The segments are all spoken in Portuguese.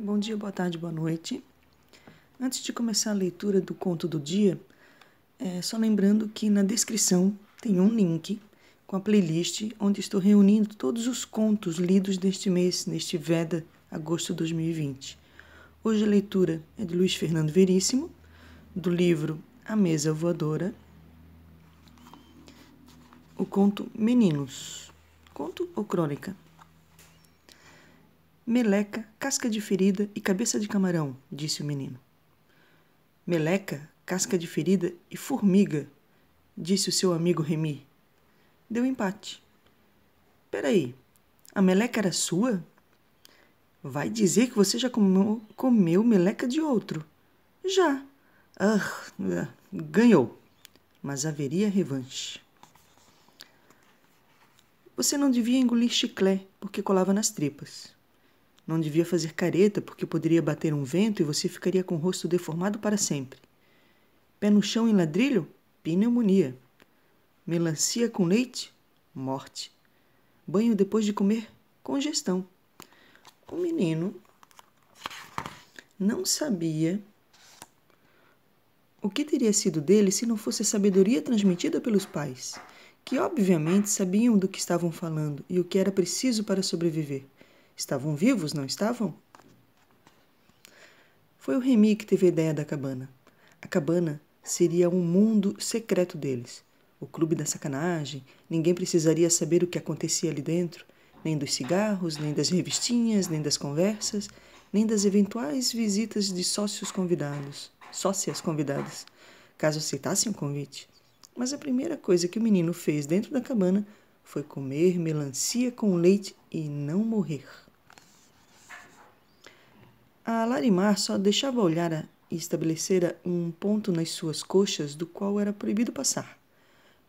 Bom dia, boa tarde, boa noite. Antes de começar a leitura do conto do dia, é só lembrando que na descrição tem um link com a playlist onde estou reunindo todos os contos lidos deste mês, neste Veda, agosto de 2020. Hoje a leitura é de Luiz Fernando Veríssimo, do livro A Mesa Voadora, o conto Meninos. Conto ou crônica? Meleca, casca de ferida e cabeça de camarão, disse o menino. Meleca, casca de ferida e formiga, disse o seu amigo Remi. Deu empate. Peraí, a meleca era sua? Vai dizer que você já comeu, comeu meleca de outro. Já. Ah, ah, ganhou. Mas haveria revanche. Você não devia engolir chiclé, porque colava nas tripas. Não devia fazer careta, porque poderia bater um vento e você ficaria com o rosto deformado para sempre. Pé no chão em ladrilho? Pneumonia. Melancia com leite? Morte. Banho depois de comer? Congestão. O menino não sabia o que teria sido dele se não fosse a sabedoria transmitida pelos pais, que obviamente sabiam do que estavam falando e o que era preciso para sobreviver. Estavam vivos, não estavam? Foi o Remy que teve a ideia da cabana. A cabana seria um mundo secreto deles. O clube da sacanagem, ninguém precisaria saber o que acontecia ali dentro, nem dos cigarros, nem das revistinhas, nem das conversas, nem das eventuais visitas de sócios convidados, sócias convidadas, caso aceitassem o convite. Mas a primeira coisa que o menino fez dentro da cabana foi comer melancia com leite e não morrer. A Larimar só deixava olhar e estabelecera um ponto nas suas coxas do qual era proibido passar,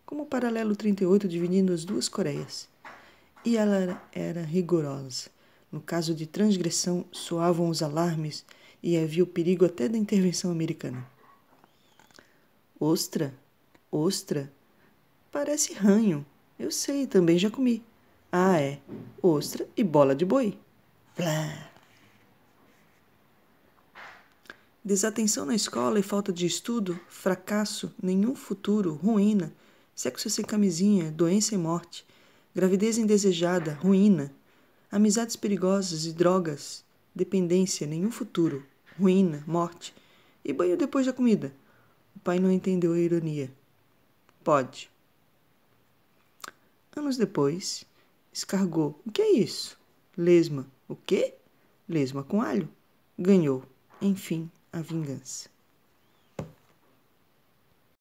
como o paralelo 38 dividindo as duas Coreias. E ela era rigorosa. No caso de transgressão, soavam os alarmes e havia o perigo até da intervenção americana. Ostra, ostra, parece ranho. Eu sei, também já comi. Ah, é, ostra e bola de boi. Blá, Desatenção na escola e falta de estudo, fracasso, nenhum futuro, ruína, sexo sem camisinha, doença e morte, gravidez indesejada, ruína, amizades perigosas e drogas, dependência, nenhum futuro, ruína, morte e banho depois da comida. O pai não entendeu a ironia. Pode. Anos depois, escargou. O que é isso? Lesma. O quê? Lesma com alho. Ganhou. Enfim, a vingança.